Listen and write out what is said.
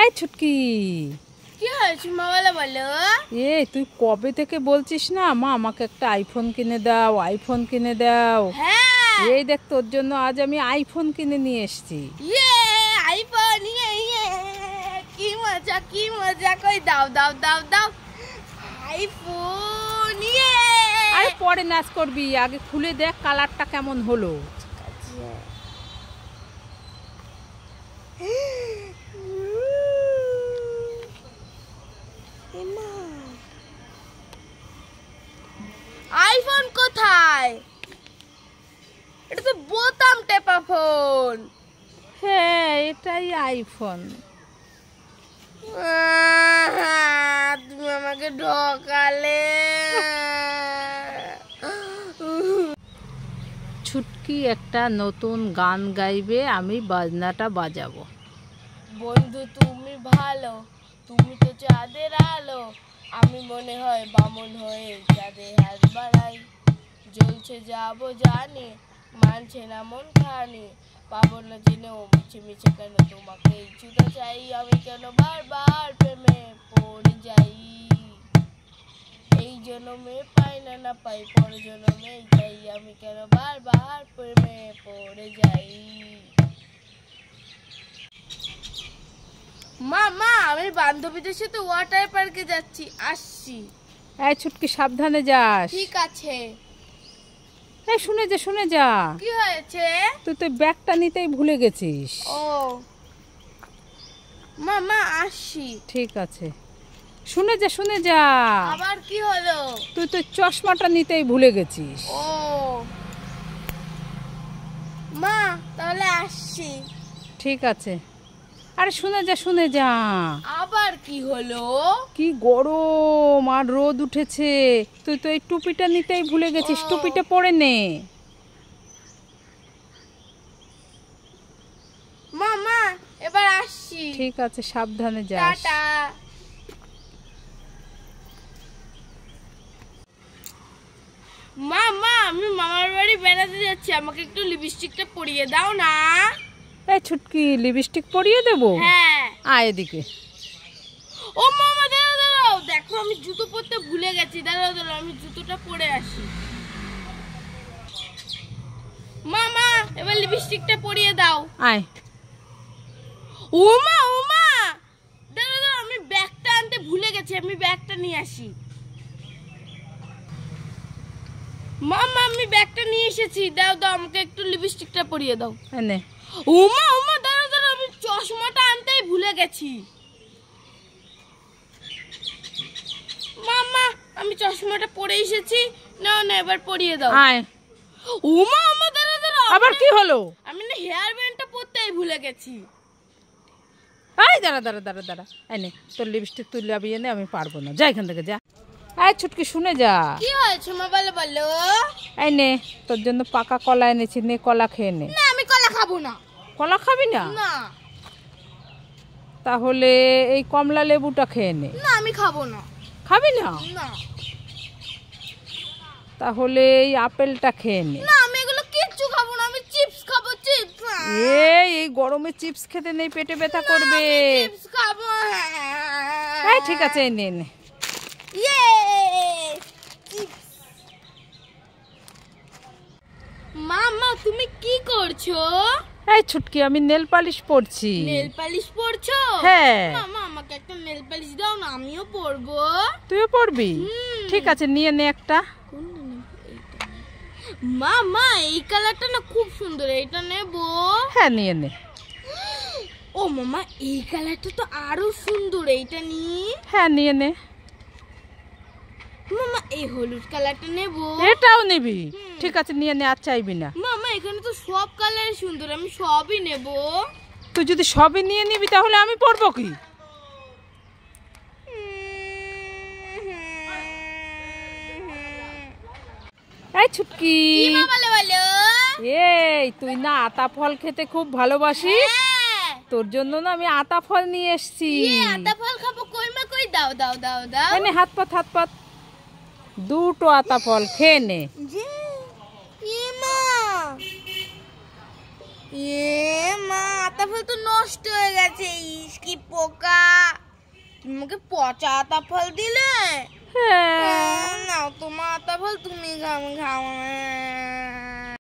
এই ছুটকি কি হয়েছে এ তুই কবে থেকে বলছিস না মা আমাকে একটা আইফোন কিনে দাও আইফোন কিনে দাও হ্যাঁ। এই দেখ তোর জন্য আজ আমি আইফোন কিনে নিয়ে এসেছি ইয়ে আইফোন ইয়ে, ইয়ে কি মজা কি মজা কই দাও দাও দাও দাও আইফোন ইয়ে আরে পরে নাচ করবি আগে খুলে দেখ কালারটা কেমন হলো বোতাম টেপা ফোন হ্যাঁ এটাই আইফোন তুমি আমাকে ঢকালে ছুটকি একটা নতুন গান গাইবে আমি বাজনাটা বাজাবো বন্ধু তুমি ভালো তুমি তো চাঁদের আলো আমি মনে হয় বামন হয়ে চাঁদে হাত বাড়াই জ্বলছে যাবো জানি মানছে না মন খানি পাবো না জেনে ও মিছে মিছে কেন তোমাকে ছুটা চাই আমি কেন বারবার প্রেমে পড়ে যাই এই জন্মে পাই না না পাই পরের জন্মে যাই আমি কেন বারবার প্রেমে পড়ে যাই মা মা আমি বান্ধবীদের সাথে ওয়াটার পার্কে যাচ্ছি আসছি হ্যাঁ ছুটকি সাবধানে যাস ঠিক আছে এই শুনে যে শুনে যা কি হয়েছে তুই তো ব্যাগটা নিতেই ভুলে গেছিস ও মামা আসি ঠিক আছে শুনে যা শুনে যা আবার কি হলো তুই তো চশমাটা নিতেই ভুলে গেছিস ও মা তাহলে আসছি ঠিক আছে আরে শুনে যা শুনে যা আবার কি হলো কি গরম আর রোদ উঠেছে তুই তো এই টুপিটা নিতেই ভুলে গেছিস টুপিটা পরে নে মামা এবার আসছি ঠিক আছে সাবধানে যা টাটা মা আমি মামার বাড়ি বেড়াতে যাচ্ছি আমাকে একটু লিপস্টিকটা পরিয়ে দাও না এই ছুটকি লিপস্টিক পরিয়ে দেব হ্যাঁ। আয় এদিকে ও মামা দাঁড়াও দাঁড়াও দেখো আমি জুতো পরতে ভুলে গেছি দাঁড়াও দাদা আমি জুতোটা পরে আসি মামা এবার লিপস্টিকটা পরিয়ে দাও আয় ও মা ও মা দাঁড়াও দাঁড়াও আমি ব্যাগটা আনতে ভুলে গেছি আমি ব্যাগটা নিয়ে আসি মামা আমি ব্যাগটা নিয়ে এসেছি দাও দাও আমাকে একটু লিপস্টিকটা পরিয়ে দাও হ্যাঁ উমা উমা দাঁড়া দাঁড়া আমি চশমাটা আনতেই ভুলে গেছি মামা আমি চশমাটা পরে এসেছি না না এবার পরিয়ে দাও উমা উমা দাঁড়া দাঁড়া আবার কি হলো আমি না হেয়ার ব্যান্ডটা পরতেই ভুলে গেছি আয় দাঁড়া দাঁড়া দাঁড়া দাঁড়া এনে তোর লিপস্টিক তুলে লাবি এনে আমি পারবো না যা এখান থেকে যা আয় ছুটকি শুনে যা কি হয়েছে মা বলে বলো এনে তোর জন্য পাকা কলা এনেছি নে কলা খেয়ে নে না আমি কলা খাবো না কলা খাবি না তাহলে এই কমলা লেবুটা খেয়ে নে না আমি খাবো না খাবি না না তাহলে এই আপেলটা খেয়ে নে না আমি এগুলো কিচ্ছু খাবো না আমি চিপস খাবো চিপস এই এই গরমে চিপস খেতে নেই পেটে ব্যথা করবে চিপস খাবো হ্যাঁ ঠিক আছে নে নে ইয়ে মামা তুমি কি করছো এই ছুটকি আমি নেল পালিশ পরছি নেল পালিশ পরছো হ্যাঁ মামা আমাকে একটা নেল পালিশ দাও না আমিও পরবো তুইও পরবি ঠিক আছে নিয়ে নে একটা মামা এই কালারটা না খুব সুন্দর এটা নেবো হ্যাঁ নিয়ে নে ও মামা এই কালারটা তো আরো সুন্দর এইটা নি হ্যাঁ নিয়ে নে মামা এই হলুদ কালারটা নেবো এটাও নিবি ঠিক আছে নিয়ে নে আর চাইবি না এখানে তো সব কালার সুন্দর আমি সবই নেব তুই যদি সবই নিয়ে নিবি তাহলে আমি পরবো কি এই ছুটকি এই তুই না আতা ফল খেতে খুব ভালোবাসি হ্যাঁ। তোর জন্য না আমি আতা ফল নিয়ে এসেছি ইয়ে, আতা ফল খাবো কই কই দাও দাও দাও দাও মানে হাত পাত হাত পাত দুটো আতা ফল খেয়ে নে জি এ মা আতা তো নষ্ট হয়ে গেছে ইস পোকা তোমাকে পচা আতা ফল দিলে হ্যাঁ, হ্যাঁ নাও তোমার আতা তুমি ঘাম ঘাম